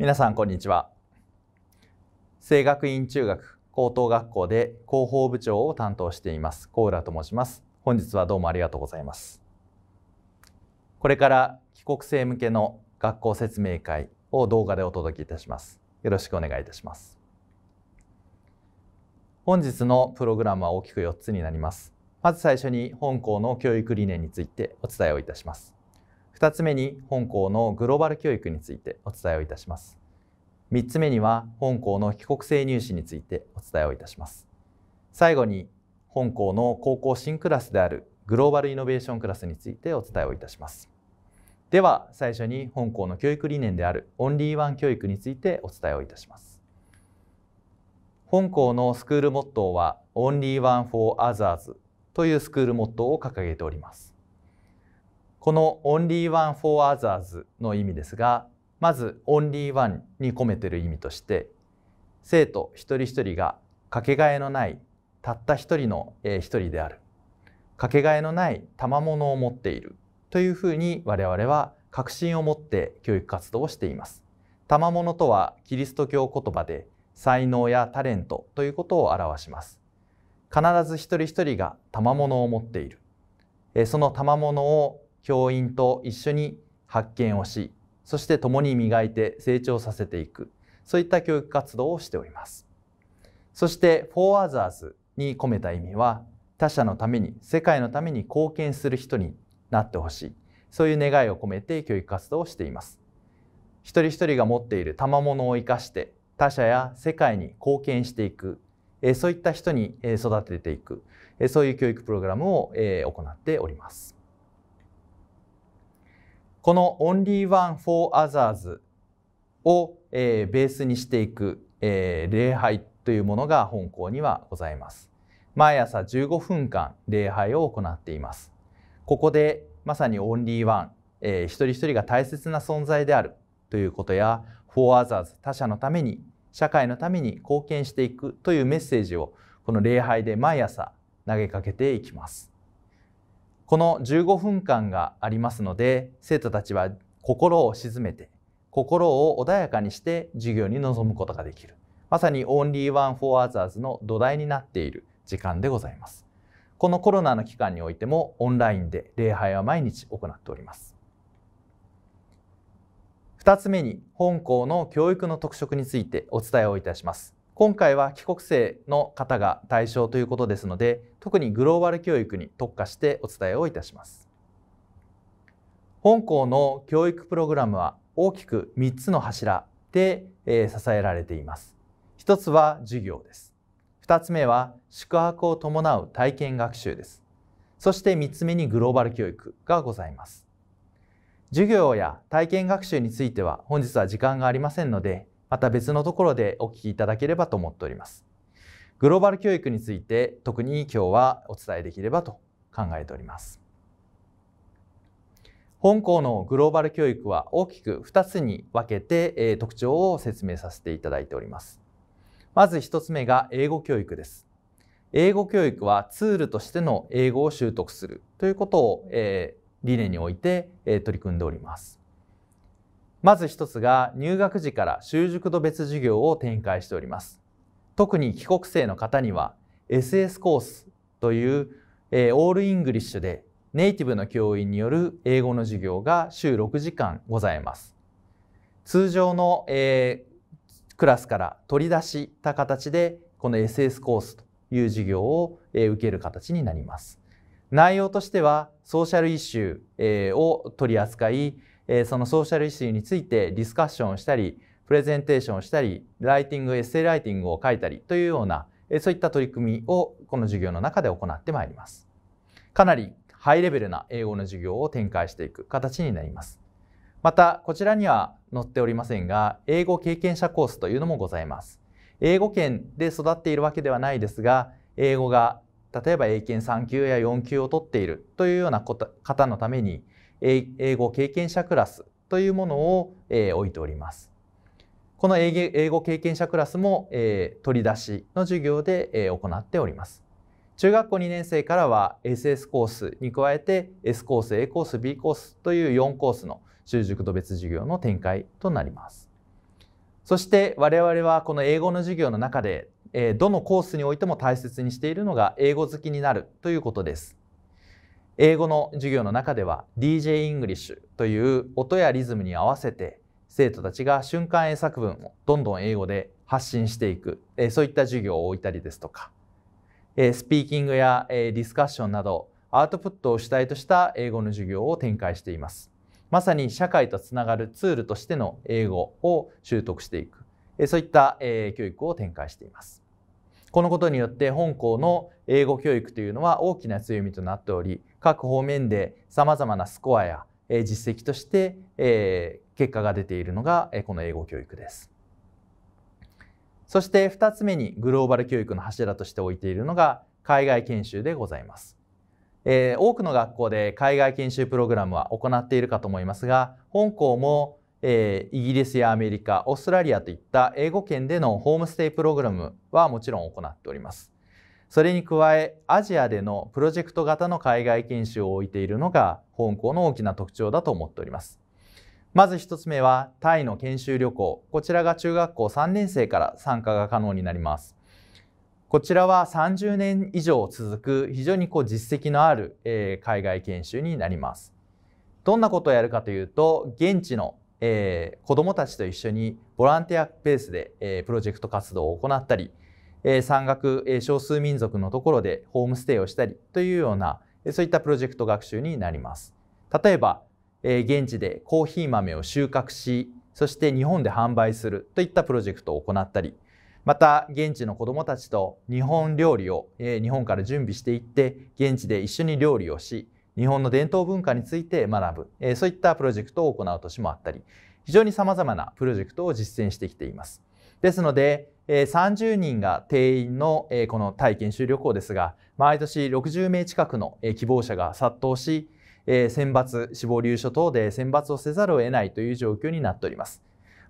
皆さんこんにちは聖学院中学高等学校で広報部長を担当しています小浦と申します本日はどうもありがとうございますこれから帰国生向けの学校説明会を動画でお届けいたしますよろしくお願いいたします本日のプログラムは大きく4つになりますまず最初に本校の教育理念についてお伝えをいたします2つ目に本校のグローバル教育についてお伝えをいたします3つ目には本校の帰国生入試についてお伝えをいたします最後に本校の高校新クラスであるグローバルイノベーションクラスについてお伝えをいたしますでは最初に本校の教育理念であるオンリーワン教育についてお伝えをいたします本校のスクールモットーはオンリーワンフォーアザーズというスクールモットーを掲げておりますこの Only One for Others の意味ですがまず Only One に込めてる意味として生徒一人一人がかけがえのないたった一人の一、え人であるかけがえのない賜物を持っているというふうに我々は確信を持って教育活動をしています。賜物とはキリスト教言葉で才能やタレントということを表します。必ず一人一人が賜物を持っている。その賜物を教員と一緒に発見をしそして共に磨いて成長させていくそういった教育活動をしておりますそして「フォーアザーズ」に込めた意味は他者のために世界のために貢献する人になってほしいそういう願いを込めて教育活動をしています一人一人が持っている賜物を生かして他者や世界に貢献していくそういった人に育てていくそういう教育プログラムを行っておりますこの Only One for Others を、えー、ベースにしていく、えー、礼拝というものが本校にはございます。毎朝15分間礼拝を行っています。ここでまさにオンリーワン、えー、一人一人が大切な存在であるということや、for others 他者のために社会のために貢献していくというメッセージをこの礼拝で毎朝投げかけていきます。この15分間がありますので生徒たちは心を静めて心を穏やかにして授業に臨むことができるまさにオンリーワンフォーアザーズの土台になっている時間でございますこのコロナの期間においてもオンラインで礼拝は毎日行っております2つ目に本校の教育の特色についてお伝えをいたします今回は帰国生の方が対象ということですので特にグローバル教育に特化してお伝えをいたします本校の教育プログラムは大きく3つの柱で、え支えられています1つは授業です2つ目は宿泊を伴う体験学習ですそして3つ目にグローバル教育がございます授業や体験学習については本日は時間がありませんのでまた別のところでお聞きいただければと思っております。グローバル教育について特に今日はお伝えできればと考えております。本校のグローバル教育は大きく2つに分けて特徴を説明させていただいております。まず1つ目が英語教育です。英語教育はツールとしての英語を習得するということを理念において取り組んでおります。まず一つが入学時から習熟度別授業を展開しております。特に帰国生の方には SS コースという、えー、オールイングリッシュでネイティブの教員による英語の授業が週6時間ございます。通常の、えー、クラスから取り出した形でこの SS コースという授業を、えー、受ける形になります。内容としてはソーシャルイシュー、を取り扱いえー、そのソーシャルイシューについてディスカッションをしたりプレゼンテーションをしたりライティングエッセイライティングを書いたりというような、えー、そういった取り組みをこの授業の中で行ってまいります。かなりハイレベルな英語の授業を展開していく形になります。またこちらには載っておりませんが英語経験者コースというのもございます。英語圏で育っているわけではないですが英語が例えば英検3級や4級を取っているというような方のために英語経験者クラスというものを、えー、置いております。この英語経験者クラスも、えー、取り出しの授業で、えー、行っております。中学校2年生からは SS コースに加えて S コース A コース B コースという4コースの習熟度別授業の展開となります。そして我々はこの英語の授業の中でどのコースにおいても大切にしているのが英語好きになるということです。英語の授業の中では DJ イングリッシュという音やリズムに合わせて生徒たちが瞬間英作文をどんどん英語で発信していく、えそういった授業を置いたりですとか、えスピーキングや、えディスカッションなどアウトプットを主体とした英語の授業を展開しています。まさに社会とつながるツールとしての英語を習得していく、そういった教育を展開しています。このことによって本校の英語教育というのは大きな強みとなっており各方面でさまざまなスコアや実績として結果が出ているのがこの英語教育です。そして2つ目にグローバル教育の柱として置いているのが海外研修でございます。え多くの学校で海外研修プログラムは行っているかと思いますが本校もえー、イギリスやアメリカ、オーストラリアといった英語圏でのホームステイプログラムはもちろん行っております。それに加え、アジアでのプロジェクト型の海外研修を置いているのが本校の大きな特徴だと思っております。まず一つ目はタイの研修旅行。こちらが中学校3年生から参加が可能になります。こちらは30年以上続く非常にこう実績のある、えー、海外研修になります。どんなことをやるかというと現地のえー、子どもたちと一緒にボランティアベースで、えー、プロジェクト活動を行ったり、えー、山岳、えー、少数民族のところでホームステイをしたりというようなそういったプロジェクト学習になります。例えば、えー、現地でコーヒー豆を収穫しそして日本で販売するといったプロジェクトを行ったりまた現地の子どもたちと日本料理を、えー、日本から準備していって現地で一緒に料理をし日本の伝統文化について学ぶ、えそういったプロジェクトを行う年もあったり非常にさまざまなプロジェクトを実践してきています。ですので30人が定員のこの体験修了校ですが毎年60名近くの希望者が殺到し選抜死亡留所等で選抜をせざるを得ないという状況になっております。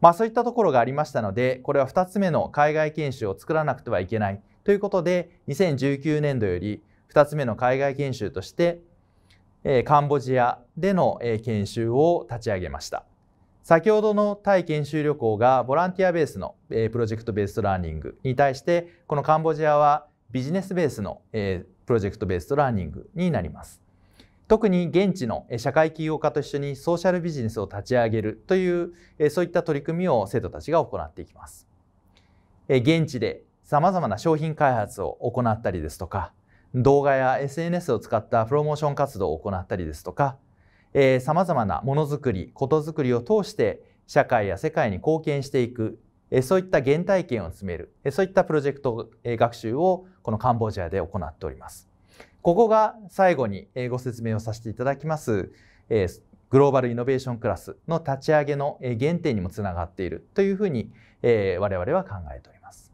まあ、そういったところがありましたのでこれは2つ目の海外研修を作らなくてはいけないということで2019年度より2つ目の海外研修としてカンボジアでの研修を立ち上げました先ほどのタイ研修旅行がボランティアベースのプロジェクトベーストラーニングに対してこのカンボジアはビジネスベースのプロジェクトベーストラーニングになります特に現地の社会起業家と一緒にソーシャルビジネスを立ち上げるというそういった取り組みを生徒たちが行っていきます現地でさまざまな商品開発を行ったりですとか動画や SNS を使ったプロモーション活動を行ったりですとかさまざまなものづくりことづくりを通して社会や世界に貢献していくそういった原体験を詰めるそういったプロジェクト学習をこのカンボジアで行っております。ここが最後にご説明をさせていただきますグローバルイノベーションクラスの立ち上げの原点にもつながっているというふうに我々は考えております。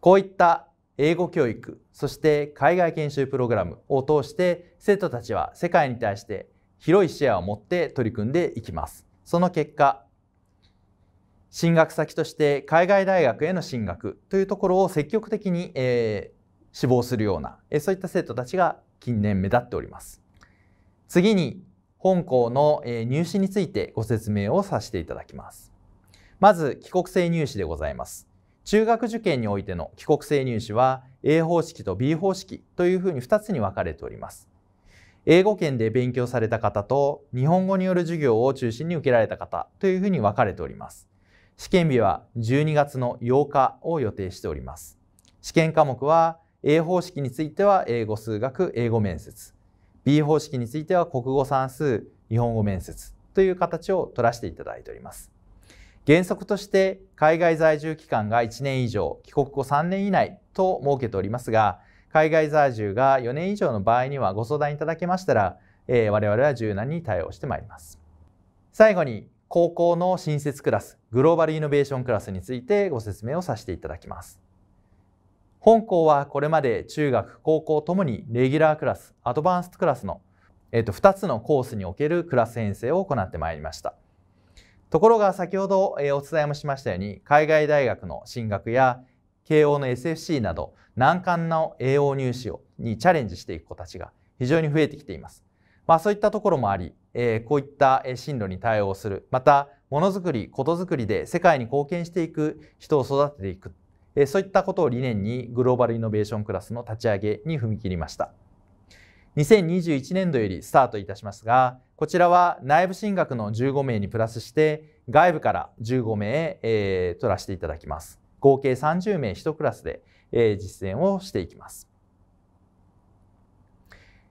こういった英語教育そして海外研修プログラムを通して生徒たちは世界に対して広い視野を持って取り組んでいきますその結果進学先として海外大学への進学というところを積極的に、えー、志望するような、えそういった生徒たちが近年目立っております次に本校の入試についてご説明をさせていただきますまず帰国制入試でございます中学受験においての帰国生入試は A 方式と B 方式というふうに2つに分かれております。英語圏で勉強された方と日本語による授業を中心に受けられた方というふうに分かれております。試験日は12月の8日を予定しております。試験科目は A 方式については英語数学英語面接 B 方式については国語算数日本語面接という形を取らせていただいております。原則として海外在住期間が1年以上帰国後3年以内と設けておりますが海外在住が4年以上の場合にはご相談いただけましたら、えー、我々は柔軟に対応してまいります最後に高校の新設クラスグローバルイノベーションクラスについてご説明をさせていただきます本校はこれまで中学高校ともにレギュラークラスアドバンストクラスの、えー、と2つのコースにおけるクラス編成を行ってまいりましたところが先ほどお伝えもしましたように海外大学の進学や慶応の SFC など難関の栄養入試をにチャレンジしていく子たちが非常に増えてきています。まあ、そういったところもあり、えこういった進路に対応するまたものづくりことづくりで世界に貢献していく人を育てていく、えそういったことを理念にグローバルイノベーションクラスの立ち上げに踏み切りました2021年度よりスタートいたしますがこちらは内部進学の15名にプラスして外部から15名、えー、取らせていただきます。合計30名1クラスで、えー、実践をしていきます。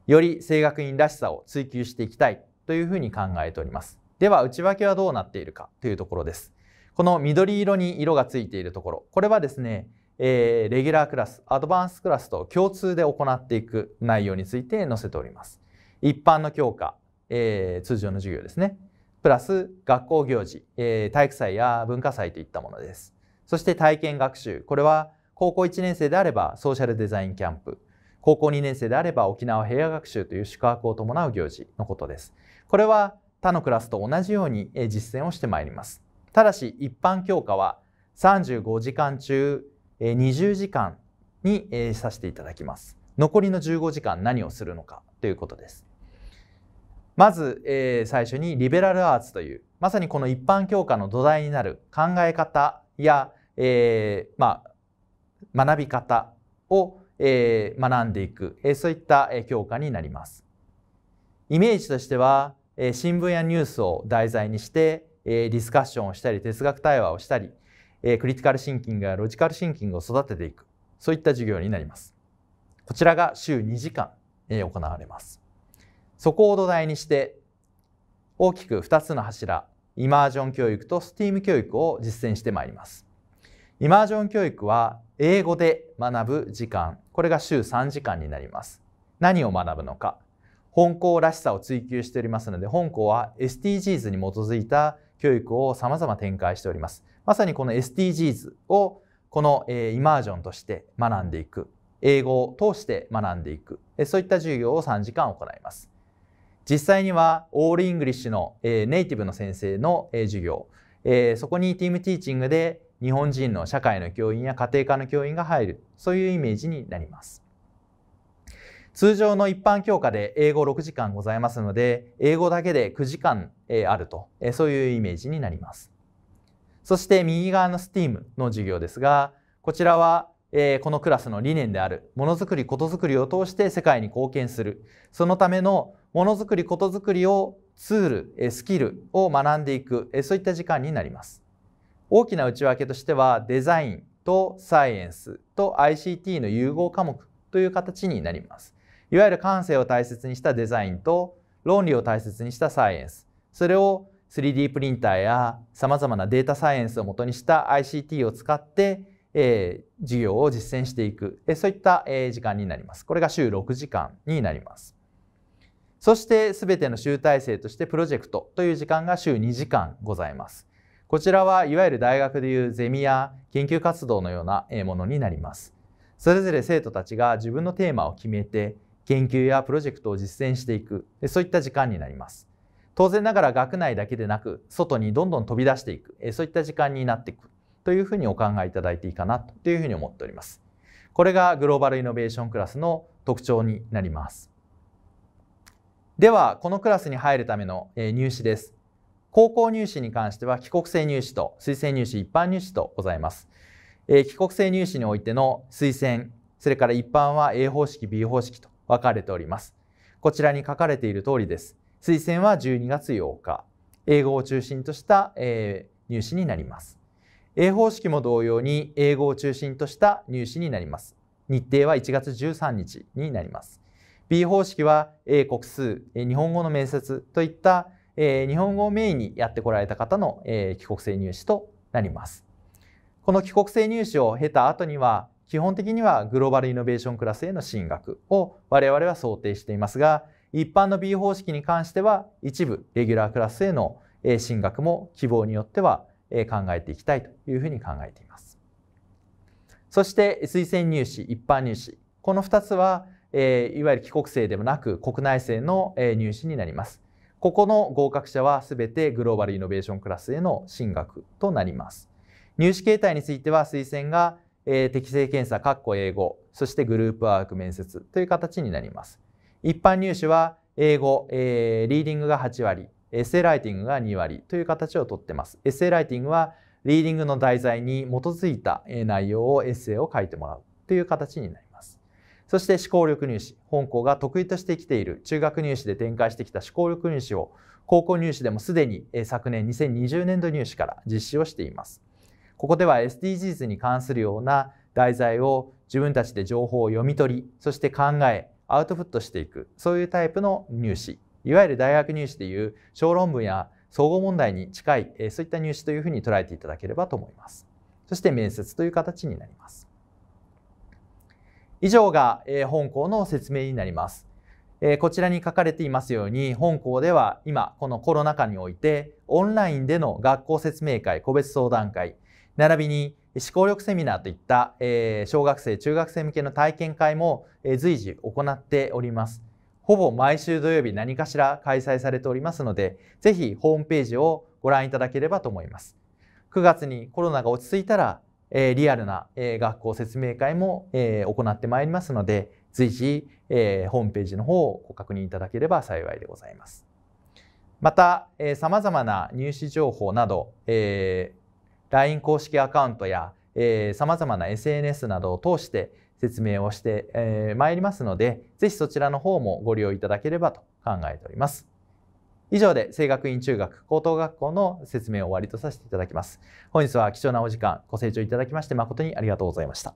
より声学院らしさを追求していきたいというふうに考えております。では内訳はどうなっているかというところです。この緑色に色がついているところ、これはですね、えー、レギュラークラス、アドバンスクラスと共通で行っていく内容について載せております。一般の教科、えー、通常の授業ですね。プラス学校行事、えー、体育祭や文化祭といったものです。そして体験学習。これは高校1年生であればソーシャルデザインキャンプ。高校2年生であれば沖縄平和学習という宿泊を伴う行事のことです。これは他のクラスと同じように実践をしてまいります。ただし一般教科は35時間中20時間にさせていただきます。残りの15時間何をするのかということです。まず、えー、最初にリベラルアーツというまさにこの一般教科の土台になる考え方や、えーまあ、学び方を、えー、学んでいく、えー、そういった教科になります。イメージとしては、えー、新聞やニュースを題材にして、えー、ディスカッションをしたり哲学対話をしたり、えー、クリティカルシンキングやロジカルシンキングを育てていくそういった授業になります。こちらが週2時間、えー、行われます。そこを土台にして大きく2つの柱イマージョン教育と STEAM 教育を実践してまいりますイマージョン教育は英語で学ぶ時間これが週3時間になります何を学ぶのか本校らしさを追求しておりますので本校は SDGs に基づいた教育を様々展開しておりますまさにこの SDGs をこの、えイマージョンとして学んでいく英語を通して学んでいくそういった授業を3時間行います実際にはオールイングリッシュの、えネイティブの先生の、え授業、えそこにティームティーチングで日本人の社会の教員や家庭科の教員が入るそういうイメージになります。通常の一般教科で英語6時間ございますので英語だけで9時間あるとそういうイメージになりますそして右側の STEAM の授業ですがこちらはこのクラスの理念であるものづくりことづくりを通して世界に貢献するそのためのものづくりことづくりをツールスキルを学んでいくそういった時間になります大きな内訳としてはデザインとサイエンスと ICT の融合科目という形になりますいわゆる感性を大切にしたデザインと論理を大切にしたサイエンスそれを 3D プリンターやさまざまなデータサイエンスをもとにした ICT を使って、えー、授業を実践していく、えそういった、え時間になります。これが週6時間になります。そして全ての集大成としてプロジェクトという時間が週2時間ございます。こちらはいわゆる大学でいうゼミや研究活動のようなものになります。それぞれ生徒たちが自分のテーマを決めて研究やプロジェクトを実践していくそういった時間になります。当然ながら学内だけでなく外にどんどん飛び出していくそういった時間になっていくというふうにお考えいただいていいかなというふうに思っております。これがグローバルイノベーションクラスの特徴になります。では、このクラスに入るための入試です。高校入試に関しては、帰国生入試と推薦入試、一般入試とございます。帰国生入試においての推薦、それから一般は A 方式、B 方式と分かれております。こちらに書かれている通りです。推薦は12月8日、英語を中心とした、入試になります。A 方式も同様に英語を中心とした入試になります。日程は1月13日になります。B 方式は英国数、日本語の面接といった、え日本語をメインにやってこられた方の、え帰国制入試となります。この帰国制入試を経た後には、基本的にはグローバルイノベーションクラスへの進学を我々は想定していますが、一般の B 方式に関しては一部レギュラークラスへの進学も希望によっては考えていきたいというふうに考えています。そして推薦入試、一般入試。この2つはえー、いわゆる帰国生でもなく国内生の、えー、入試になります。ここの合格者はすべてグローバルイノベーションクラスへの進学となります。入試形態については推薦が、えー、適正検査、括弧英語、そしてグループワーク面接という形になります。一般入試は英語、えー、リーディングが8割、エッセイライティングが2割という形をとってます。エッセイライティングはリーディングの題材に基づいた内容をエッセイを書いてもらうという形になります。そして思考力入試、本校が得意としてきている中学入試で展開してきた思考力入試を高校入試でもすでに昨年2020年度入試から実施をしています。ここでは SDGs に関するような題材を自分たちで情報を読み取り、そして考え、アウトプットしていく、そういうタイプの入試、いわゆる大学入試でいう小論文や総合問題に近い、そういった入試というふうに捉えていただければと思います。そして面接という形になります。以上が、え本校の説明になります。えこちらに書かれていますように本校では今このコロナ禍においてオンラインでの学校説明会個別相談会並びに思考力セミナーといった、え小学生中学生向けの体験会も、え随時行っております。ほぼ毎週土曜日何かしら開催されておりますのでぜひホームページをご覧いただければと思います。9月にコロナが落ち着いたらえリアルな、え学校説明会も、え行ってまいりますので、随時、えホームページの方をご確認いただければ幸いでございます。また、えま様々な入試情報など、えー、LINE 公式アカウントや、えま様々な SNS などを通して説明をしてまい、えー、りますので、ぜひそちらの方もご利用いただければと考えております。以上で聖学院中学高等学校の説明を終わりとさせていただきます。本日は貴重なお時間ご清聴いただきまして誠にありがとうございました。